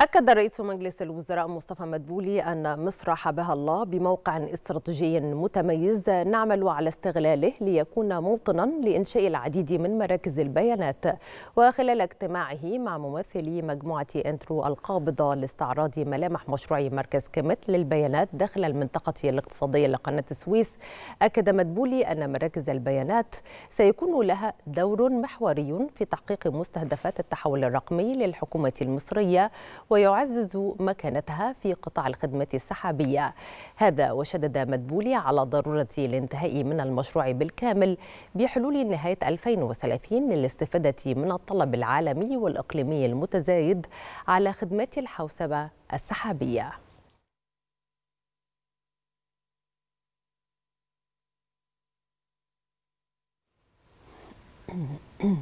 أكد رئيس مجلس الوزراء مصطفى مدبولي أن مصر حبها الله بموقع استراتيجي متميز نعمل على استغلاله ليكون موطنا لإنشاء العديد من مراكز البيانات وخلال اجتماعه مع ممثلي مجموعة أنترو القابضة لاستعراض ملامح مشروع مركز كمت للبيانات داخل المنطقة الاقتصادية لقناة السويس أكد مدبولي أن مراكز البيانات سيكون لها دور محوري في تحقيق مستهدفات التحول الرقمي للحكومة المصرية ويعزز مكانتها في قطاع الخدمة السحابية هذا وشدد مدبولي على ضرورة الانتهاء من المشروع بالكامل بحلول نهاية 2030 للاستفادة من الطلب العالمي والإقليمي المتزايد على خدمات الحوسبة السحابية Mm-hmm.